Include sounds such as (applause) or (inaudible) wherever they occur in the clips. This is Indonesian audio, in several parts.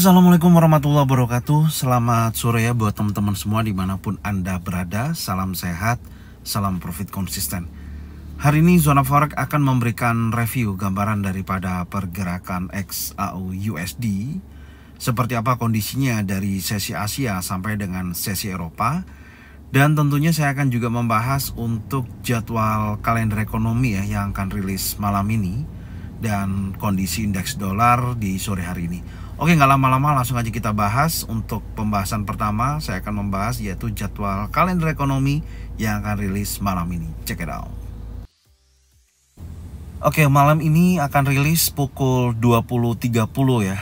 Assalamualaikum warahmatullahi wabarakatuh Selamat sore ya buat teman-teman semua dimanapun Anda berada Salam sehat, salam profit konsisten Hari ini Zona Forex akan memberikan review gambaran daripada pergerakan XAU USD Seperti apa kondisinya dari sesi Asia sampai dengan sesi Eropa Dan tentunya saya akan juga membahas untuk jadwal kalender ekonomi ya yang akan rilis malam ini Dan kondisi indeks dolar di sore hari ini Oke, nggak lama-lama langsung aja kita bahas. Untuk pembahasan pertama, saya akan membahas yaitu jadwal kalender ekonomi yang akan rilis malam ini. Check it out. Oke, malam ini akan rilis pukul 20.30 ya.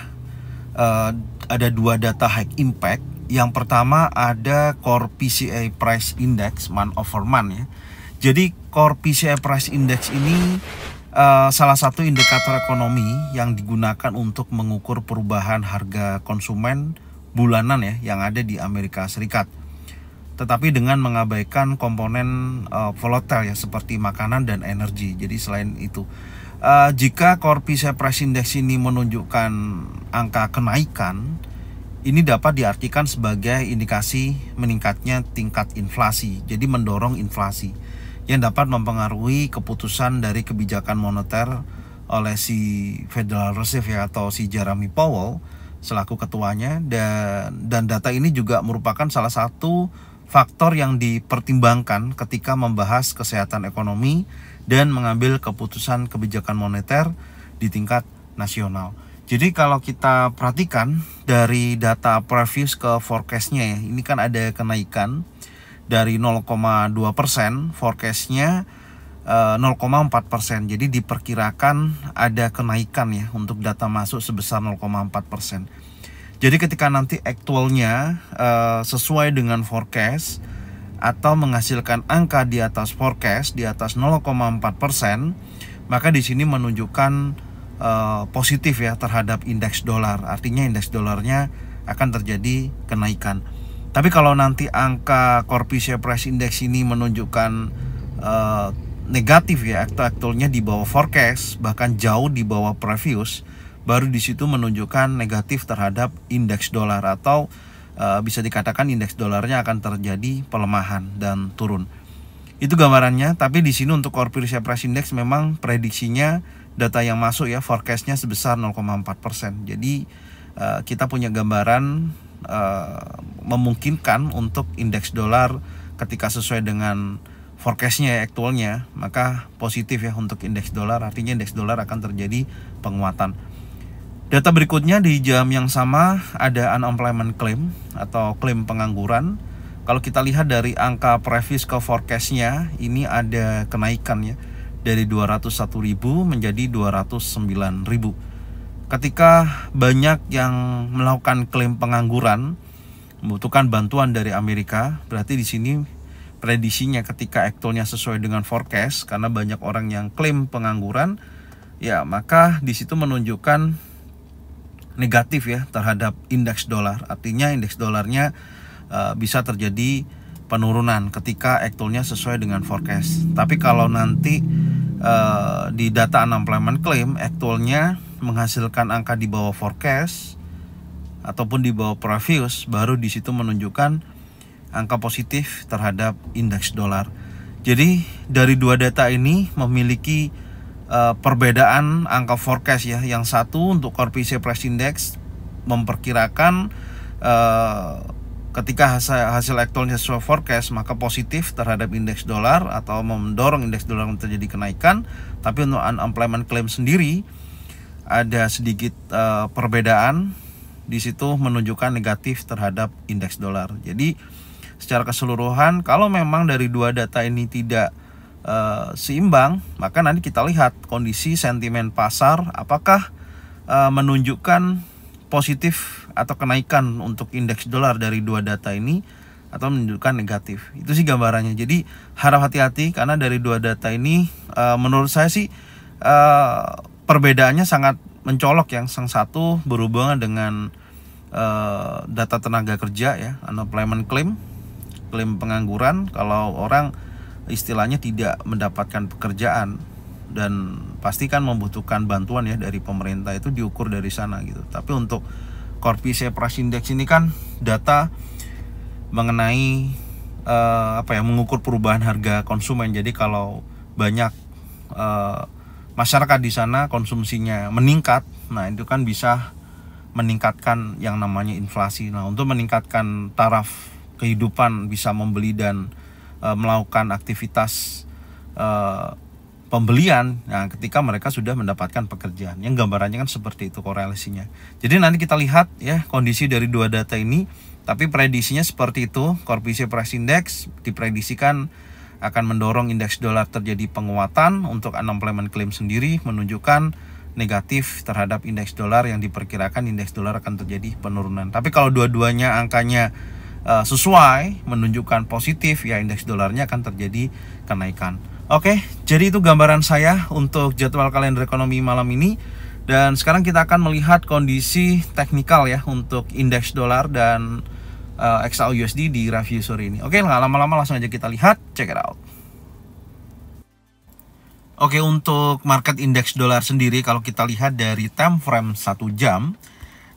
Uh, ada dua data high impact. Yang pertama ada core PCA price index month over month ya. Jadi core PCA price index ini Eh, salah satu indikator ekonomi yang digunakan untuk mengukur perubahan harga konsumen bulanan ya yang ada di Amerika Serikat. Tetapi dengan mengabaikan komponen uh, volatile ya seperti makanan dan energi. Jadi selain itu, uh, jika PCE e Price Index ini menunjukkan angka kenaikan, ini dapat diartikan sebagai indikasi meningkatnya tingkat inflasi. Jadi mendorong inflasi yang dapat mempengaruhi keputusan dari kebijakan moneter oleh si Federal Reserve ya atau si Jeremy Powell selaku ketuanya dan dan data ini juga merupakan salah satu faktor yang dipertimbangkan ketika membahas kesehatan ekonomi dan mengambil keputusan kebijakan moneter di tingkat nasional. Jadi kalau kita perhatikan dari data previous ke forecastnya ya, ini kan ada kenaikan dari 0,2 persen forecastnya 0,4 eh, persen. Jadi diperkirakan ada kenaikan ya untuk data masuk sebesar 0,4 persen. Jadi ketika nanti actualnya eh, sesuai dengan forecast atau menghasilkan angka di atas forecast di atas 0,4 persen, maka di sini menunjukkan eh, positif ya terhadap indeks dolar. Artinya indeks dolarnya akan terjadi kenaikan. Tapi kalau nanti angka Corpi Share Price Index ini menunjukkan uh, negatif ya, aktualnya di bawah forecast, bahkan jauh di bawah previous, baru di situ menunjukkan negatif terhadap indeks dolar atau uh, bisa dikatakan indeks dolarnya akan terjadi pelemahan dan turun. Itu gambarannya, tapi di sini untuk Corpi Share Price Index memang prediksinya data yang masuk ya forecastnya sebesar 0,4%. Jadi eh, kita punya gambaran uh, memungkinkan untuk indeks dolar ketika sesuai dengan forecastnya ya aktualnya maka positif ya untuk indeks dolar artinya indeks dolar akan terjadi penguatan data berikutnya di jam yang sama ada unemployment claim atau klaim pengangguran kalau kita lihat dari angka previs ke forecastnya ini ada kenaikan ya dari 201.000 menjadi 209.000 ketika banyak yang melakukan klaim pengangguran membutuhkan bantuan dari Amerika, berarti di sini prediksinya ketika aktualnya sesuai dengan forecast karena banyak orang yang klaim pengangguran, ya maka di situ menunjukkan negatif ya terhadap indeks dolar. Artinya indeks dolarnya uh, bisa terjadi penurunan ketika aktualnya sesuai dengan forecast. Tapi kalau nanti uh, di data unemployment claim aktualnya menghasilkan angka di bawah forecast ataupun di bawah previous baru di situ menunjukkan angka positif terhadap indeks dolar. Jadi dari dua data ini memiliki uh, perbedaan angka forecast ya. Yang satu untuk Core Price Index memperkirakan uh, ketika hasil, hasil aktualnya sesuai forecast maka positif terhadap indeks dolar atau mendorong indeks dolar terjadi kenaikan tapi untuk unemployment claim sendiri ada sedikit uh, perbedaan di situ menunjukkan negatif terhadap indeks dolar. Jadi secara keseluruhan kalau memang dari dua data ini tidak e, seimbang, maka nanti kita lihat kondisi sentimen pasar apakah e, menunjukkan positif atau kenaikan untuk indeks dolar dari dua data ini atau menunjukkan negatif. Itu sih gambarannya. Jadi harap hati-hati karena dari dua data ini e, menurut saya sih e, perbedaannya sangat mencolok yang sang satu berhubungan dengan uh, data tenaga kerja ya unemployment claim klaim pengangguran kalau orang istilahnya tidak mendapatkan pekerjaan dan pastikan membutuhkan bantuan ya dari pemerintah itu diukur dari sana gitu tapi untuk Corpse Price Index ini kan data mengenai uh, apa ya mengukur perubahan harga konsumen jadi kalau banyak uh, masyarakat di sana konsumsinya meningkat, nah itu kan bisa meningkatkan yang namanya inflasi. Nah, untuk meningkatkan taraf kehidupan bisa membeli dan e, melakukan aktivitas e, pembelian. Nah, ketika mereka sudah mendapatkan pekerjaan, yang gambarannya kan seperti itu korelasinya. Jadi nanti kita lihat ya kondisi dari dua data ini, tapi prediksinya seperti itu. Core Price Index diprediksikan akan mendorong indeks dolar terjadi penguatan untuk unemployment claim sendiri menunjukkan negatif terhadap indeks dolar yang diperkirakan indeks dolar akan terjadi penurunan. Tapi kalau dua-duanya angkanya eh, sesuai menunjukkan positif ya indeks dolarnya akan terjadi kenaikan. Oke, jadi itu gambaran saya untuk jadwal kalender ekonomi malam ini. Dan sekarang kita akan melihat kondisi teknikal ya untuk indeks dolar dan uh, eh, XAU USD di review sore ini. Oke, nggak lama-lama langsung aja kita lihat, check it out. Oke, untuk market indeks dolar sendiri kalau kita lihat dari time frame 1 jam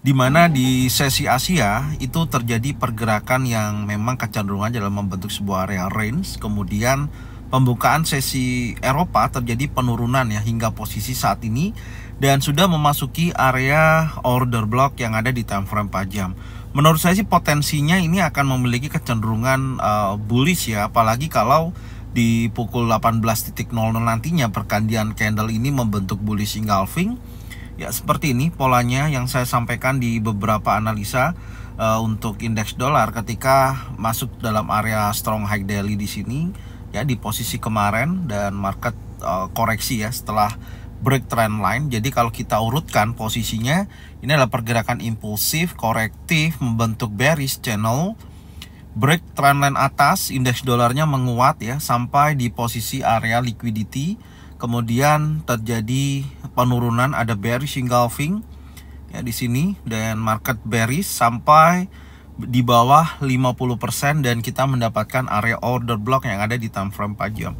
di mana di sesi Asia itu terjadi pergerakan yang memang kecenderungan dalam membentuk sebuah area range, kemudian pembukaan sesi Eropa terjadi penurunan ya hingga posisi saat ini dan sudah memasuki area order block yang ada di time frame 4 jam menurut saya sih potensinya ini akan memiliki kecenderungan uh, bullish ya apalagi kalau di pukul 18.00 nantinya perkandian candle ini membentuk bullish engulfing ya seperti ini polanya yang saya sampaikan di beberapa analisa uh, untuk indeks dolar ketika masuk dalam area strong high daily di sini ya di posisi kemarin dan market uh, koreksi ya setelah break trend line. Jadi kalau kita urutkan posisinya, ini adalah pergerakan impulsif, korektif, membentuk bearish channel. Break trend line atas, indeks dolarnya menguat ya sampai di posisi area liquidity. Kemudian terjadi penurunan ada bearish engulfing ya di sini dan market bearish sampai di bawah 50% dan kita mendapatkan area order block yang ada di time frame 4 jam.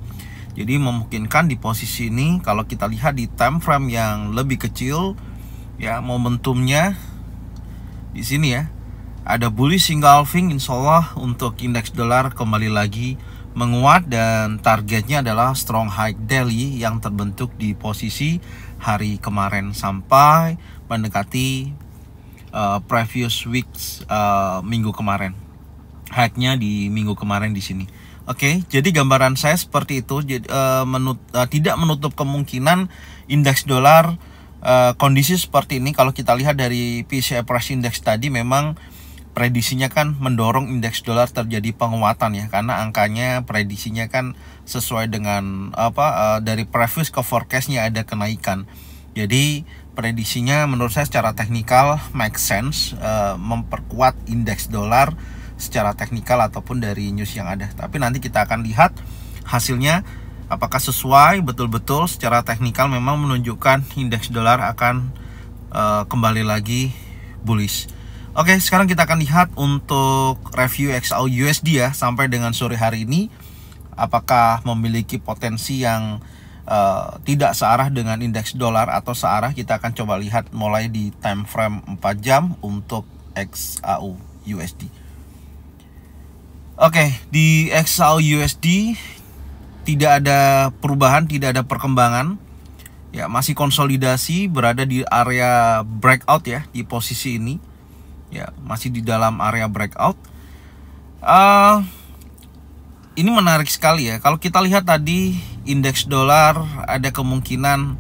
Jadi memungkinkan di posisi ini kalau kita lihat di time frame yang lebih kecil ya momentumnya di sini ya ada bullish engulfing insyaallah insya Allah untuk indeks dolar kembali lagi menguat dan targetnya adalah strong high daily yang terbentuk di posisi hari kemarin sampai mendekati uh, previous weeks uh, minggu kemarin. high di minggu kemarin di sini. Oke, okay, jadi gambaran saya seperti itu. Jadi, uh, menut, uh, tidak menutup kemungkinan indeks dolar uh, kondisi seperti ini. Kalau kita lihat dari PCE Price Index tadi, memang prediksinya kan mendorong indeks dolar terjadi penguatan ya, karena angkanya prediksinya kan sesuai dengan apa uh, dari previous ke forecastnya ada kenaikan. Jadi prediksinya menurut saya secara teknikal make sense uh, memperkuat indeks dolar secara teknikal ataupun dari news yang ada. Tapi nanti kita akan lihat hasilnya apakah sesuai betul-betul secara teknikal memang menunjukkan indeks dolar akan uh, kembali lagi bullish. Oke, sekarang kita akan lihat untuk review XAU USD ya sampai dengan sore hari ini apakah memiliki potensi yang uh, tidak searah dengan indeks dolar atau searah kita akan coba lihat mulai di time frame 4 jam untuk XAU USD. Oke, okay, di XAU USD tidak ada perubahan, tidak ada perkembangan. Ya, masih konsolidasi berada di area breakout ya, di posisi ini. Ya, masih di dalam area breakout. Uh, ini menarik sekali ya. Kalau kita lihat tadi indeks dolar ada kemungkinan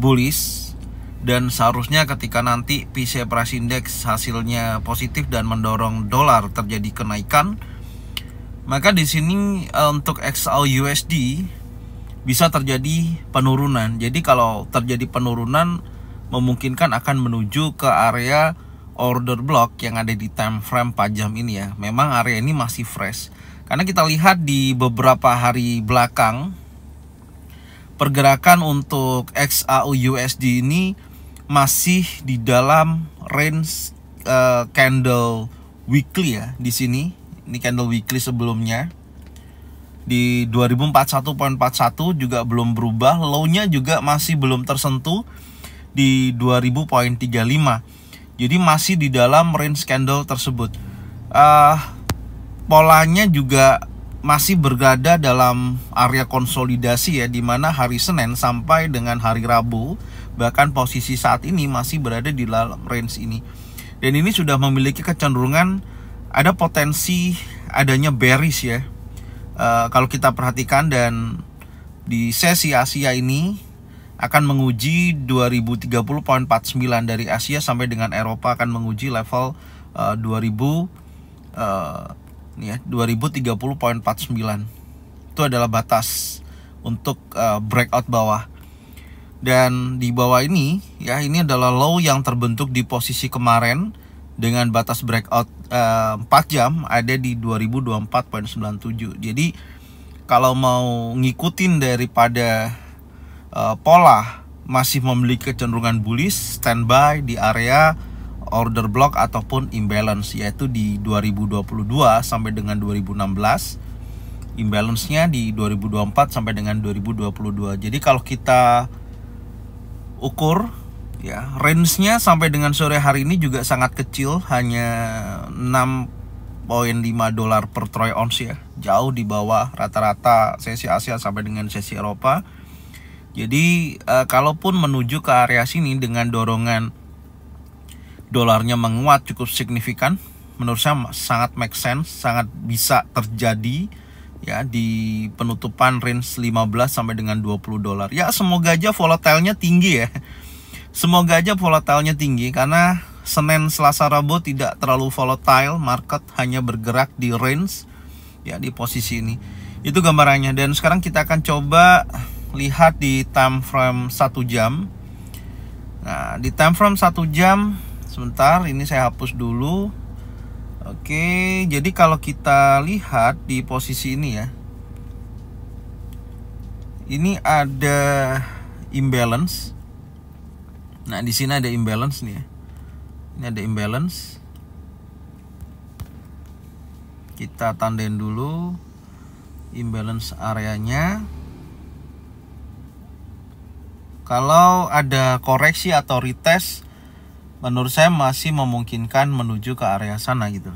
bullish dan seharusnya ketika nanti PCE price index hasilnya positif dan mendorong dolar terjadi kenaikan maka di sini eh, untuk XAU USD bisa terjadi penurunan. Jadi kalau terjadi penurunan memungkinkan akan menuju ke area order block yang ada di time frame 4 jam ini ya. Memang area ini masih fresh. Karena kita lihat di beberapa hari belakang pergerakan untuk XAU USD ini masih di dalam range uh, candle weekly ya di sini ini candle weekly sebelumnya di 2041.41 juga belum berubah low-nya juga masih belum tersentuh di 2000.35 jadi masih di dalam range candle tersebut uh, polanya juga masih berada dalam area konsolidasi ya di mana hari Senin sampai dengan hari Rabu bahkan posisi saat ini masih berada di dalam range ini dan ini sudah memiliki kecenderungan ada potensi adanya bearish ya. Uh, kalau kita perhatikan dan di sesi Asia ini akan menguji 2030.49 dari Asia sampai dengan Eropa akan menguji level uh, 2000 uh, ya 2030.49. Itu adalah batas untuk uh, breakout bawah. Dan di bawah ini ya ini adalah low yang terbentuk di posisi kemarin dengan batas breakout uh, eh, 4 jam ada di 2024.97. Jadi kalau mau ngikutin daripada uh, pola masih memiliki kecenderungan bullish, standby di area order block ataupun imbalance yaitu di 2022 sampai dengan 2016 imbalance-nya di 2024 sampai dengan 2022. Jadi kalau kita ukur ya range-nya sampai dengan sore hari ini juga sangat kecil hanya 6.5 dolar per troy ounce ya jauh di bawah rata-rata sesi Asia sampai dengan sesi Eropa jadi eh, kalaupun menuju ke area sini dengan dorongan dolarnya menguat cukup signifikan menurut saya sangat make sense sangat bisa terjadi ya di penutupan range 15 sampai dengan 20 dolar. Ya semoga aja volatilnya tinggi ya. Semoga aja volatilnya tinggi karena Senin, Selasa, Rabu tidak terlalu volatile, market hanya bergerak di range ya di posisi ini. Itu gambarannya dan sekarang kita akan coba lihat di time frame 1 jam. Nah, di time frame 1 jam sebentar ini saya hapus dulu. Oke, jadi kalau kita lihat di posisi ini ya. Ini ada imbalance Nah, di sini ada imbalance nih ya. Ini ada imbalance. Kita tandain dulu imbalance areanya. Kalau ada koreksi atau retest, menurut saya masih memungkinkan menuju ke area sana gitu.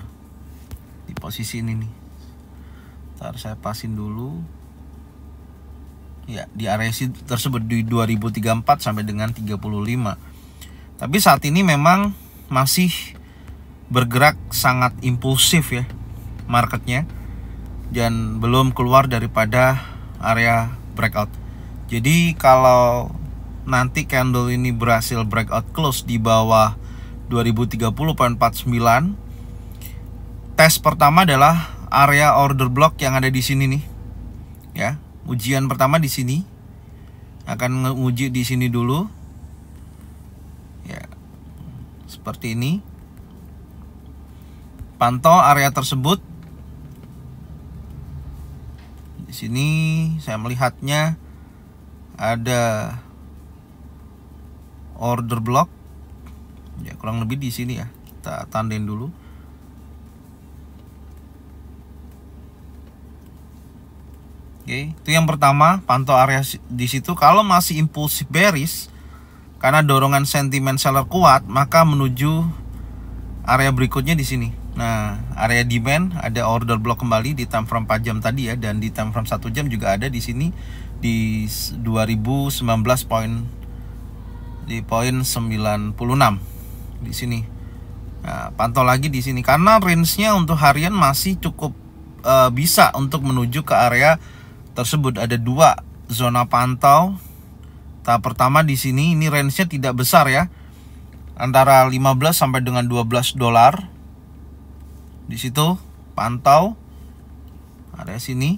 Di posisi ini nih. Ntar saya pasin dulu ya di area tersebut di 2034 sampai dengan 35. Tapi saat ini memang masih bergerak sangat impulsif ya marketnya dan belum keluar daripada area breakout. Jadi kalau nanti candle ini berhasil breakout close di bawah 2030.49 tes pertama adalah area order block yang ada di sini nih ya ujian pertama di sini akan menguji di sini dulu ya seperti ini pantau area tersebut di sini saya melihatnya ada order block ya kurang lebih di sini ya kita tandain dulu Oke, okay. itu yang pertama, pantau area di situ. Kalau masih impulsif bearish karena dorongan sentimen seller kuat, maka menuju area berikutnya di sini. Nah, area demand ada order block kembali di time frame 4 jam tadi ya dan di time frame 1 jam juga ada di sini di 2019 poin di poin 96 di sini. Nah, pantau lagi di sini karena range-nya untuk harian masih cukup uh, bisa untuk menuju ke area tersebut ada dua zona pantau. Tahap pertama di sini ini range-nya tidak besar ya. Antara 15 sampai dengan 12 dolar. Di situ pantau area sini.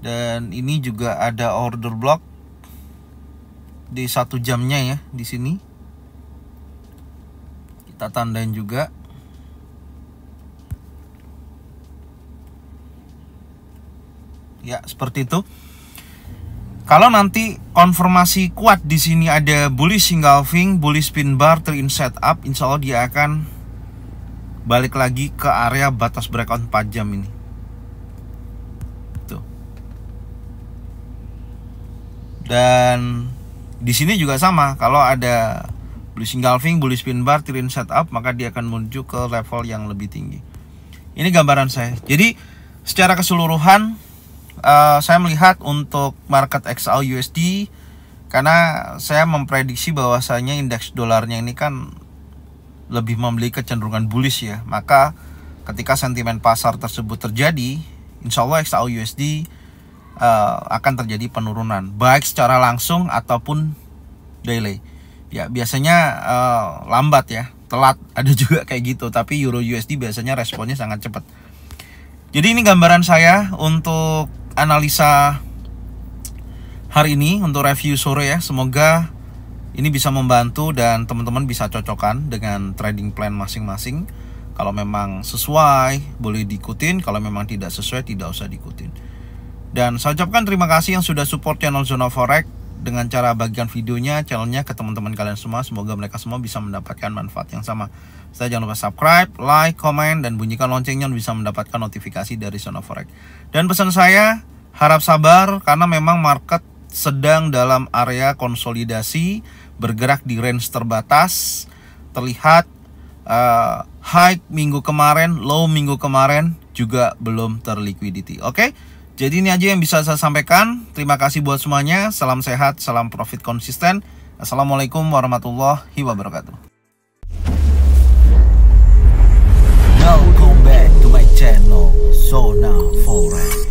Dan ini juga ada order block di satu jamnya ya di sini. Kita tandain juga. ya seperti itu kalau nanti konfirmasi kuat di sini ada bullish engulfing, bullish pin bar, trend setup, insya Allah dia akan balik lagi ke area batas breakout 4 jam ini. Tuh. Dan di sini juga sama, kalau ada bullish engulfing, bullish pin bar, trend setup, maka dia akan menuju ke level yang lebih tinggi. Ini gambaran saya. Jadi secara keseluruhan Eh, saya melihat untuk market XAU USD karena saya memprediksi bahwasanya indeks dolarnya ini kan lebih membeli kecenderungan bullish ya. Maka ketika sentimen pasar tersebut terjadi, insya Allah XAU USD uh, eh, akan terjadi penurunan baik secara langsung ataupun daily. Ya biasanya uh, lambat ya, telat (laughs) ada juga kayak gitu. Tapi Euro USD biasanya responnya sangat cepat. Jadi ini gambaran saya untuk analisa hari ini untuk review sore ya. Semoga ini bisa membantu dan teman-teman bisa cocokkan dengan trading plan masing-masing. Kalau memang sesuai, boleh diikutin. Kalau memang tidak sesuai, tidak usah diikutin. Dan saya ucapkan terima kasih yang sudah support channel Zona Forex dengan cara bagikan videonya, channelnya ke teman-teman kalian semua. Semoga mereka semua bisa mendapatkan manfaat yang sama. Saya jangan lupa subscribe, like, comment, dan bunyikan loncengnya bisa mendapatkan notifikasi dari Zona Forex. Dan pesan saya, harap sabar karena memang market sedang dalam area konsolidasi, bergerak di range terbatas, terlihat uh, eh, high minggu kemarin, low minggu kemarin juga belum terlikuiditi. Oke? Okay? Jadi ini aja yang bisa saya sampaikan. Terima kasih buat semuanya. Salam sehat, salam profit konsisten. Assalamualaikum warahmatullahi wabarakatuh. Welcome back to my channel, Zona Forex.